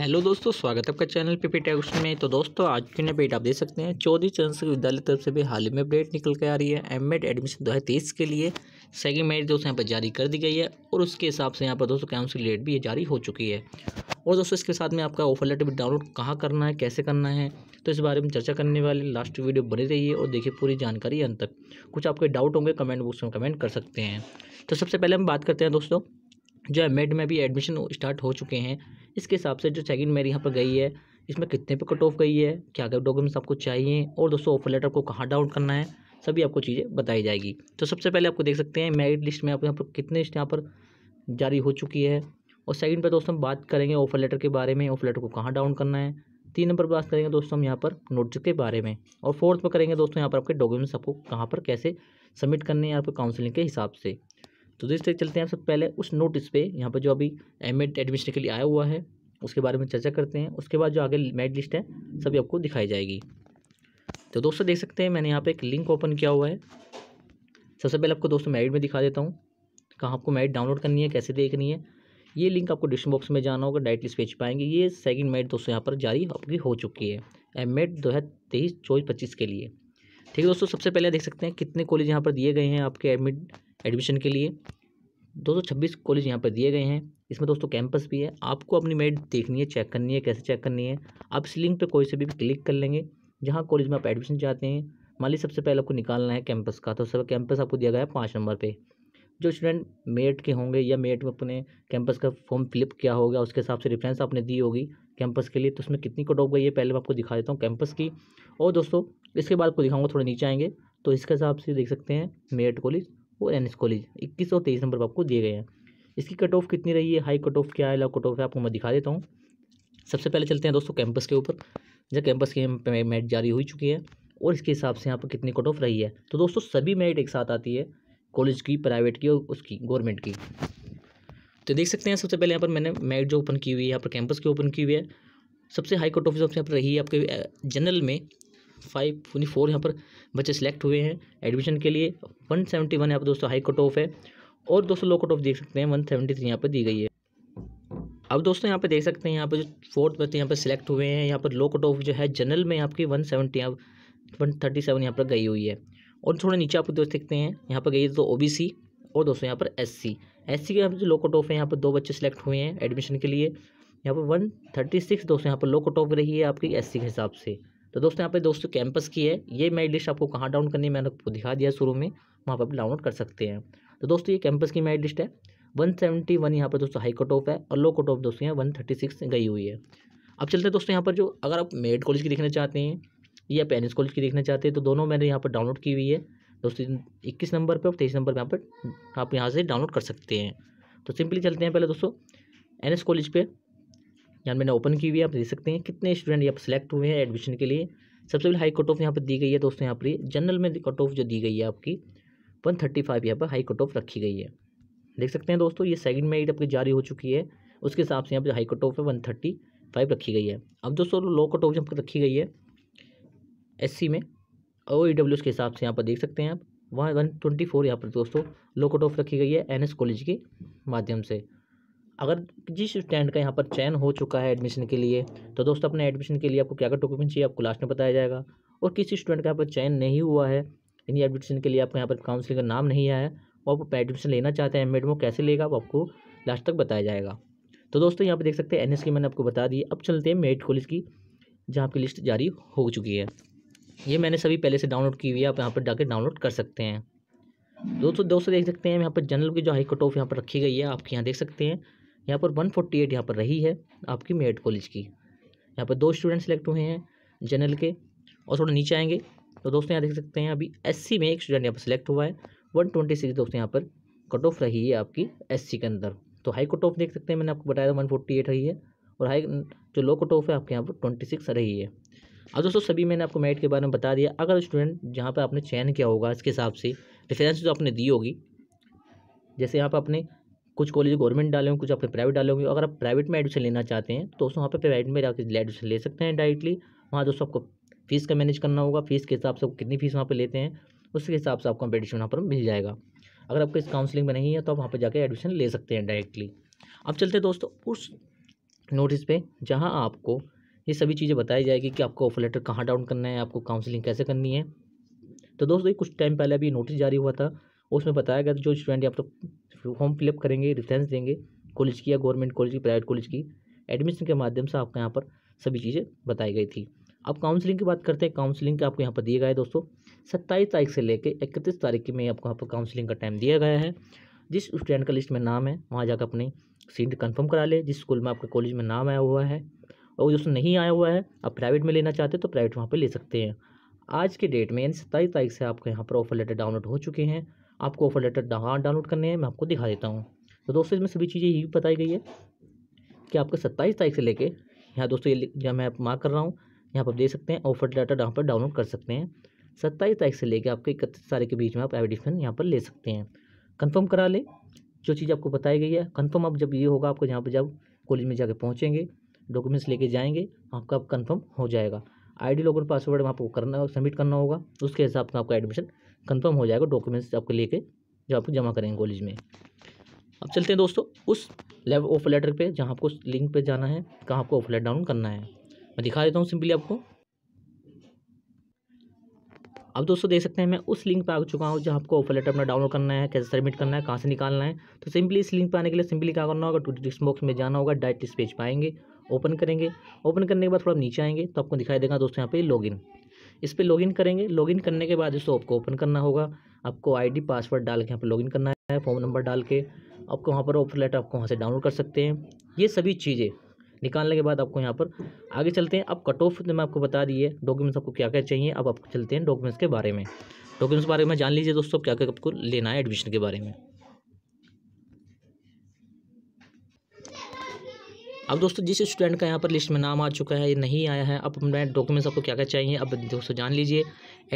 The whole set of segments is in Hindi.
हेलो दोस्तों स्वागत है आपका चैनल पे पी टैक्स में तो दोस्तों आज की अपडेट आप देख सकते हैं चौधरी चरण सिंह विद्यालय तरफ से भी हाल ही में अपडेट निकल के आ रही है एम एड एडमिशन दो हज़ार तेईस के लिए सेकेंड मेरिट दोस्तों यहाँ पर जारी कर दी गई है और उसके हिसाब से यहाँ पर दोस्तों काउंसिल डेट भी जारी हो चुकी है और दोस्तों इसके साथ में आपका ऑफर लेटर भी डाउनलोड कहाँ करना है कैसे करना है तो इस बारे में चर्चा करने वाली लास्ट वीडियो बनी रहिए और देखिए पूरी जानकारी अंत तक कुछ आपके डाउट होंगे कमेंट बॉक्स में कमेंट कर सकते हैं तो सबसे पहले हम बात करते हैं दोस्तों जो है मेड में भी एडमिशन स्टार्ट हो चुके हैं इसके हिसाब से जो सेकंड मेरी यहाँ पर गई है इसमें कितने पे कट ऑफ गई है क्या क्या डॉक्यूमेंट्स आपको चाहिए और दोस्तों ऑफर लेटर को कहाँ डाउन करना है सभी आपको चीज़ें बताई जाएगी तो सबसे पहले आपको देख सकते हैं मेरिट लिस्ट में आपको यहाँ पर कितने यहाँ पर जारी हो चुकी है और सेकंड पर दोस्तों हम बात करेंगे ऑफर लेटर के बारे में ऑफर लेटर को कहाँ डाउन करना है तीन नंबर पर बात करेंगे दोस्तों हम यहाँ पर नोटिस के बारे में और फोर्थ पर करेंगे दोस्तों यहाँ पर आपके डॉक्यूमेंट्स आपको कहाँ पर कैसे सबमिट करने हैं आपके काउंसिलिंग के हिसाब से तो दोस्तों चलते हैं सबसे पहले उस नोटिस पे यहाँ पर जो अभी एम एड एडमिशन के लिए आया हुआ है उसके बारे में चर्चा करते हैं उसके बाद जो आगे मेरिट लिस्ट है सभी आपको दिखाई जाएगी तो दोस्तों देख सकते हैं मैंने यहाँ पे एक लिंक ओपन किया हुआ है सबसे पहले आपको दोस्तों मेरिट में दिखा देता हूँ कहाँ आपको मेरिट डाउनलोड करनी है कैसे देखनी है ये लिंक आपको डिस्क्रिप्शन बॉक्स में जाना होगा डायरेक्ट इस पेज पाएंगे ये सेकंड मेरिट दोस्तों यहाँ पर जारी आपकी हो चुकी है एम एड दो हज़ार तेईस चौबीस पच्चीस के लिए ठीक है दोस्तों सबसे पहले देख सकते हैं कितने कॉलेज यहाँ पर दिए गए हैं आपके एडमिट एडमिशन के लिए दो सौ छब्बीस कॉलेज यहाँ पर दिए गए हैं इसमें दोस्तों कैंपस भी है आपको अपनी मेरिट देखनी है चेक करनी है कैसे चेक करनी है आप इस लिंक पर कोई से भी क्लिक कर लेंगे जहाँ कॉलेज में आप एडमिशन चाहते हैं मान ली सबसे पहले आपको निकालना है कैंपस का तो सब कैंपस आपको दिया गया है पाँच नंबर पर जो स्टूडेंट मेरिट के होंगे या मेरिट में अपने कैंपस का फॉर्म फिलअप किया होगा उसके हिसाब से रेफरेंस आपने दी होगी कैंपस के लिए तो उसमें कितनी कट ऑफ गई है पहले मैं आपको दिखा देता हूँ कैंपस की और दोस्तों इसके बाद आपको दिखाऊंगा थोड़ा नीचे आएंगे तो इसके हिसाब से देख सकते हैं मेरिट कॉलेज और एन एस कॉलेज इक्कीस और तेईस नंबर पर आपको दिए गए हैं इसकी कट ऑफ कितनी रही है हाई कट ऑफ क्या है लो कट ऑफ है आपको मैं दिखा देता हूँ सबसे पहले चलते हैं दोस्तों कैंपस के ऊपर जहाँ कैंपस की मैट जारी हो चुकी है और इसके हिसाब से यहाँ पर कितनी कट ऑफ रही है तो दोस्तों सभी मेरिट एक साथ आती है कॉलेज की प्राइवेट की और उसकी गवर्नमेंट की तो देख सकते हैं सबसे पहले यहाँ पर मैंने मेरिट जो ओपन की हुई है यहाँ पर कैंपस की ओपन की हुई है सबसे हाई कट ऑफ सबसे यहाँ पर रही है आपके जनरल में फाइव यानी फोर यहाँ पर बच्चे सेलेक्ट हुए हैं एडमिशन के लिए वन सेवेंटी वन यहाँ पर दोस्तों हाई कट ऑफ है और दोस्तों लो कट ऑफ देख सकते हैं वन सेवेंटी थ्री यहाँ पर दी गई है अब दोस्तों यहाँ पर देख सकते हैं यहाँ पर जो फोर्थ बच्चे यहाँ पर सेलेक्ट हुए हैं यहाँ पर लो कट ऑफ जो है जनरल में आपकी वन सेवेंटी यहाँ वन थर्टी सेवन यहाँ पर गई हुई है और थोड़ा नीचे आप दोस्त देखते हैं यहाँ पर गई है तो ओ बी सी और दोस्तों यहाँ पर एस सी एस सी के यहाँ पर जो लो कट ऑफ है यहाँ पर दो बच्चे सेलेक्ट हुए हैं एडमिशन के लिए यहाँ पर वन थर्टी सिक्स दोस्तों यहाँ पर लो कट ऑफ रही है आपकी एस सी के हिसाब से तो दोस्तों यहाँ पे दोस्तों कैंपस की है ये मैं लिस्ट आपको कहाँ डाउनलोड करनी है मैंने आपको दिखा दिया शुरू में वहाँ पर आप डाउनलोड कर सकते हैं तो दोस्तों ये कैंपस की मेरिट लिस्ट है वन सेवेंटी वन यहाँ पर दोस्तों हाई कट ऑफ है और लो कट ऑफ दोस्तों यहाँ वन थर्टी सिक्स गई हुई है अब चलते हैं दोस्तों यहाँ पर जो अगर आप मेरिट कॉलेज की देखना चाहते हैं या पेनिस कॉलेज की देखना चाहते हैं तो दोनों मैंने यहाँ पर डाउनलोड की हुई है दोस्तों इक्कीस नंबर पर और तेईस नंबर पर यहाँ पर आप यहाँ से डाउनलोड कर सकते हैं तो सिंपली चलते हैं पहले दोस्तों एन कॉलेज पर यहाँ मैंने ओपन की हुई है आप देख सकते हैं कितने स्टूडेंट यहाँ पर सिलेक्ट हुए हैं एडमिशन के लिए सबसे पहले हाई कट ऑफ यहाँ पर दी गई है दोस्तों यहाँ पर जनरल में कट ऑफ जो दी गई है आपकी वन थर्टी फाइव यहाँ पर हाई कट ऑफ रखी गई है देख सकते हैं दोस्तों ये सेकंड मेरिट आपकी जारी हो चुकी है उसके हिसाब से यहाँ पर हाई कट ऑफ है वन थर्टी फाइव रखी गई है अब दोस्तों लो कट ऑफ यहाँ पर रखी गई है एस सी में ओ ई डब्ल्यू के हिसाब से यहाँ पर देख सकते हैं आप वहाँ वन ट्वेंटी फोर यहाँ पर दोस्तों लो कट ऑफ रखी गई है एन एस कॉलेज के माध्यम से अगर जिस स्टैंड का यहाँ पर चयन हो चुका है एडमिशन के लिए तो दोस्तों अपने एडमिशन के लिए आपको क्या क्या डॉक्यूमेंट चाहिए आपको लास्ट में बताया जाएगा और किसी स्टूडेंट का यहाँ पर चयन नहीं हुआ है यानी एडमिशन के लिए आपको यहाँ पर काउंसिलिंग का नाम नहीं आया और आप एडमिशन लेना चाहते हैं एम वो कैसे लेगा वो आपको लास्ट तक बताया जाएगा तो दोस्तों यहाँ पर देख सकते हैं एन की मैंने आपको बता दी अब चलते हैं मेरिट कॉलेज की जहाँ आपकी लिस्ट जारी हो चुकी है ये मैंने सभी पहले से डाउनलोड की हुई है आप यहाँ पर जाकर डाउनलोड कर सकते हैं दोस्तों दोस्तों देख सकते हैं यहाँ पर जनरल की जो हाई कट ऑफ यहाँ पर रखी गई है आप यहाँ देख सकते हैं यहाँ पर वन फोर्टी एट यहाँ पर रही है आपकी मेरठ कॉलेज की यहाँ पर दो स्टूडेंट सेलेक्ट हुए हैं जनरल के और थोड़ा नीचे आएंगे तो दोस्तों यहाँ देख सकते हैं अभी एस में एक स्टूडेंट यहाँ पर सिलेक्ट हुआ है वन ट्वेंटी सिक्स दोस्तों यहाँ पर कट ऑफ रही है आपकी एस के अंदर तो हाई कट ऑफ देख सकते हैं मैंने आपको बताया था वन फोर्टी एट रही है और हाई जो लो कट ऑफ है आपके यहाँ पर ट्वेंटी सिक्स रही है अब दोस्तों सभी मैंने आपको मेरिट के बारे में बता दिया अगर स्टूडेंट जहाँ पर आपने चयन किया होगा इसके हिसाब से रेफरेंस जो आपने दी होगी जैसे यहाँ पर आपने कुछ कॉलेज गवर्नमेंट डाले होंगे कुछ आपके प्राइवेट डाले होंगे अगर आप प्राइवेट में एडमिशन लेना चाहते हैं तो दोस्तों वहाँ पर प्राइवेट में जाकर एडमिशन ले सकते हैं डायरेक्टली वहाँ दोस्तों आपको फीस का मैनेज करना होगा फीस के हिसाब से कितनी फीस वहाँ पर लेते हैं उसके हिसाब से आपको कॉम्पिटिशन वहाँ पर मिल जाएगा अगर आपको इस काउंसलिंग में नहीं है तो आप वहाँ पर जाकर एडमिशन ले सकते हैं डायरेक्टली अब चलते हैं दोस्तों उस नोटिस पे जहाँ आपको ये सभी चीज़ें बताई जाएगी कि आपको ऑफर लेटर कहाँ डाउन करना है आपको काउंसलिंग कैसे करनी है तो दोस्तों ये कुछ टाइम पहले अभी नोटिस जारी हुआ था उसमें बताया गया जो स्टूडेंट या तो फॉर्म फिलअप करेंगे रेफरेंस देंगे कॉलेज की या गवर्नमेंट कॉलेज की प्राइवेट कॉलेज की एडमिशन के माध्यम से आपको यहाँ पर सभी चीज़ें बताई गई थी अब काउंसलिंग की बात करते हैं काउंसलिंग का आपको यहाँ पर दिया गया है दोस्तों सत्ताईस तारीख से लेकर इकतीस तारीख की में आपको यहाँ पर काउंसलिंग का टाइम दिया गया है जिस स्टूडेंट का लिस्ट में नाम है वहाँ जाकर अपनी सीट कंफर्म करा ले जिस स्कूल में आपके कॉलेज में नाम आया हुआ है और जो नहीं आया हुआ है आप प्राइवेट में लेना चाहते हैं तो प्राइवेट वहाँ पर ले सकते हैं आज के डेट में यानी सत्ताईस तारीख से आपके यहाँ पर ऑफर लेटर डाउनलोड हो चुके हैं आपको ऑफर लेटर कहाँ डाउनलोड करने हैं मैं आपको दिखा देता हूँ तो दोस्तों इसमें सभी चीज़ें ये भी बताई गई है कि आपको सत्ताईस तारीख से लेके यहाँ दोस्तों ये जहाँ मैं मार्क कर रहा हूँ यहाँ पर आप देख सकते हैं ऑफर लेटर यहाँ पर डाउनलोड कर सकते हैं सत्ताईस तारीख से लेकर आपके इकतीस तारीख के बीच में आप एडमिशन यहाँ पर ले सकते हैं कन्फर्म करा लें जो चीज़ आपको बताई गई है कन्फर्म आप जब ये होगा आपको यहाँ पर जब कॉलेज में जाके पहुँचेंगे डॉक्यूमेंट्स लेके जाएंगे आपका कन्फर्म हो जाएगा आईडी लॉगिन पासवर्ड आपको करना सबमिट करना होगा उसके हिसाब से आपका एडमिशन कंफर्म हो जाएगा डॉक्यूमेंट्स आपके लेके जो आपको जमा करेंगे कॉलेज में अब चलते हैं दोस्तों उस लेव ऑफ लेटर पे जहाँ आपको लिंक पे जाना है कहाँ आपको ऑफ लेटर डाउन करना है मैं दिखा देता हूँ सिंपली आपको अब दोस्तों देख सकते हैं मैं उस लिंक पे आ चुका हूँ जहाँ आपको ऑफर लेटर अपना डाउनलोड करना है कैसे सबमिट करना है कहाँ से निकालना है तो सिंपली इस लिंक पर आने के लिए सिंपली क्या करना होगा टूटी बॉक्स में जाना होगा डायरेक्ट इस पेज पर आएंगे ओपन करेंगे ओपन करने के बाद थोड़ा नीचे आएंगे तो आपको दिखाई देगा दोस्तों यहाँ पे लॉग इस पर लॉगिन करेंगे लॉगिन करने के बाद इसको आपको ओपन करना होगा आपको आईडी पासवर्ड डाल के यहाँ पर लॉगिन करना है फ़ोन नंबर डाल के आपको वहाँ पर ऑफर लेटर आपको वहाँ से डाउनलोड कर सकते हैं ये सभी चीज़ें निकालने के बाद आपको यहाँ पर आगे चलते हैं अब कट ऑफ मैं आपको बता दिए डॉक्यूमेंट्स आपको क्या क्या चाहिए अब आपको चलते हैं डॉक्यूमेंट्स के बारे में डॉक्यूमेंट्स के बारे में जान लीजिए दोस्तों क्या क्या आपको लेना है एडमिशन के बारे में अब दोस्तों जिस स्टूडेंट का यहाँ पर लिस्ट में नाम आ चुका है नहीं आया है अब अपने डॉक्यूमेंट्स आपको क्या क्या चाहिए अब दोस्तों जान लीजिए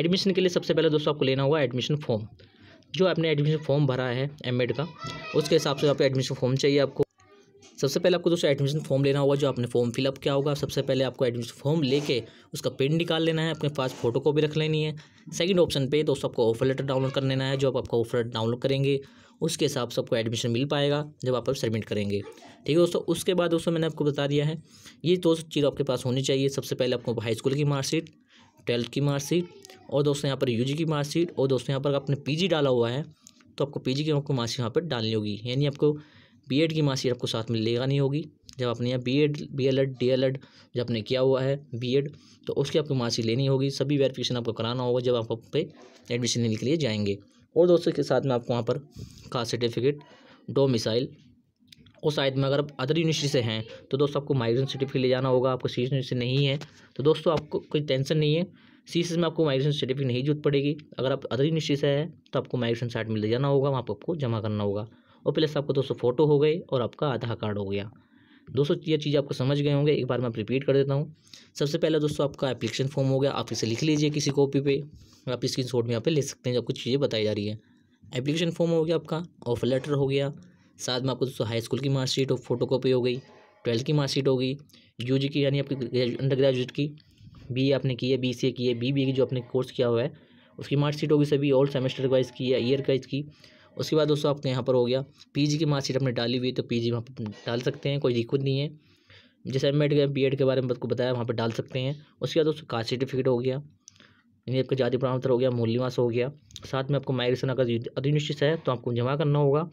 एडमिशन के लिए सबसे पहले दोस्तों आपको लेना होगा एडमिशन फॉर्म जो आपने एडमिशन फॉर्म भरा है एम का उसके हिसाब से आपको एडमिशन फॉर्म चाहिए आपको सबसे पहले आपको दोस्तों एडमिशन फॉर्म लेना होगा जो आपने फॉर्म फिलअप किया होगा सबसे पहले आपको एडमिशन फॉर्म लेके उसका प्रिंट निकाल लेना है अपने पास फोटो कॉपी रख लेनी है सेकंड ऑप्शन पे दोस्तों आपको ऑफर लेटर डाउनलोड कर लेना है जो आप आपका ऑफर लेटर डाउनलोड करेंगे उसके हिसाब से आपको एडमिशन मिल पाएगा जब आप सबमिट करेंगे ठीक है दोस्तों उसके बाद दोस्तों मैंने आपको बता दिया है ये दोस्तों चीज़ आपके पास होनी चाहिए सबसे पहले आपको हाई स्कूल की मार्कशीट ट्वेल्थ की मार्कशीट और दोस्तों यहाँ पर यूजी की मार्कशीट और दोस्तों यहाँ पर आपने पीजी डाला हुआ है तो आपको जी की आपको मार्कशीट यहाँ पर डालनी होगी यानी आपको बीएड की मार्कशीट आपको साथ में लेगा नहीं होगी जब आपने यहाँ B Ed B L Ed D L Ed जब आपने किया हुआ है बी एड तो उसकी आपको मार्कशीट लेनी होगी सभी वेरिफिकेशन आपको कराना होगा जब आप पे एडमिशन लेने के लिए जाएंगे और दोस्तों के साथ में आपको वहाँ पर कास्ट सर्टिफिकेट डो मिसाइल और शायद में अगर आप अदर यूनिवर्सिटी से हैं तो दोस्तों आपको माइग्रेशन सर्टिफिकेट ले जाना होगा आपको सी यूनिवर्सिटी नहीं है तो दोस्तों आपको कोई टेंशन नहीं है सी में आपको माइग्रेशन सर्टिफिकेट नहीं जरूरत पड़ेगी अगर आप अदर यूनिवर्सिटी से हैं तो आपको माइग्रेशन साइट में ले जाना होगा वहाँ पर आपको जमा करना होगा और प्लस आपको दोस्तों फ़ोटो हो गए और आपका आधार कार्ड हो गया दोस्तों ये चीज़ आपको समझ गए होंगे एक बार मैं रिपीट कर देता हूँ सबसे पहले दोस्तों आपका एप्लीकेशन फॉर्म हो गया आप इसे लिख लीजिए किसी कॉपी पे आप स्क्रीन शॉट में यहाँ पे ले सकते हैं जब कुछ चीज़ें बताई जा रही है एप्लीकेशन फॉर्म हो गया आपका ऑफर लेटर हो गया साथ में आपको दोस्तों हाई स्कूल की मार्कशीट और फोटो कॉपी हो गई ट्वेल्थ की मार्कशीट हो गई यू की यानी आपकी अंडर ग्रेजुएट की बी आपने की है बी सी ए की है बी बी की जो आपने कोर्स किया हुआ है उसकी मार्कशीट होगी सभी ऑल सेमेस्टर वाइज की या ईयर वाइज की उसके बाद दोस्तों आपके यहाँ पर हो गया पीजी की मार्कशीट आपने डाली हुई तो पीजी वहाँ पर डाल सकते हैं कोई दिक्कत नहीं है जैसे एम एड बी एड के बारे में आपको बताया वहाँ पर डाल सकते हैं उसके बाद दोस्तों कास्ट सर्टिफिकेट हो गया यानी आपका जाति प्रमाण हो गया मूल्यवास हो गया साथ में आपको माइग्रेशन अगर अधिनिश्चित है तो आपको जमा करना होगा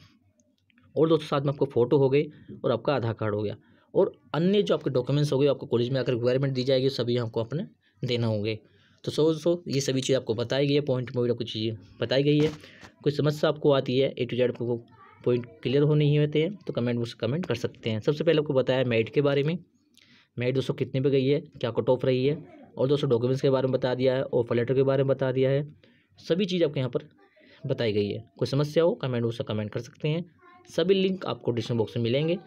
और दोस्तों साथ में आपको फ़ोटो हो गई और आपका आधार कार्ड हो गया और अन्य जो आपके डॉक्यूमेंट्स हो गए आपको कॉलेज में अगर रिक्वायरमेंट दी जाएगी सभी आपको अपने देना होंगे तो सो सो ये सभी चीज़ आपको बताई गई है पॉइंट में कुछ चीज़ें बताई गई है कोई समस्या आपको आती है ए टू जेड आपको पॉइंट क्लियर होने नहीं होते हैं तो कमेंट मुझसे कमेंट कर सकते हैं सबसे पहले आपको बताया मेरिट के बारे में मेरिट दोस्तों कितने पे गई है क्या कट ऑफ रही है और दोस्तों डॉक्यूमेंट्स के बारे में बता दिया है ऑफर लेटर के बारे में बता दिया है सभी चीज़ आपके यहाँ पर बताई गई है कोई समस्या हो कमेंट उससे कमेंट कर सकते हैं सभी लिंक आपको डिस्क्रिप्शन बॉक्स में मिलेंगे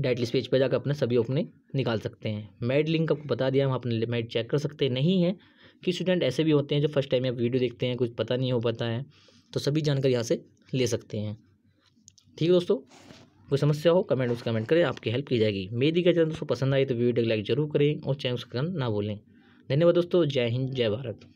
डायरेक्टली पेज पर जाकर अपने सभी ओपने निकाल सकते हैं मेड लिंक आपको बता दिया हम अपने मेड चेक कर सकते हैं नहीं है कि स्टूडेंट ऐसे भी होते हैं जो फर्स्ट टाइम आप वीडियो देखते हैं कुछ पता नहीं हो पाता है तो सभी जानकारी यहाँ से ले सकते हैं ठीक है दोस्तों कोई समस्या हो कमेंट उस कमेंट करें आपकी हेल्प की जाएगी मेरी क्या चैनल दोस्तों पसंद आए तो वीडियो लाइक जरूर करें और चैनल उसका ना भूलें धन्यवाद दोस्तों जय हिंद जय भारत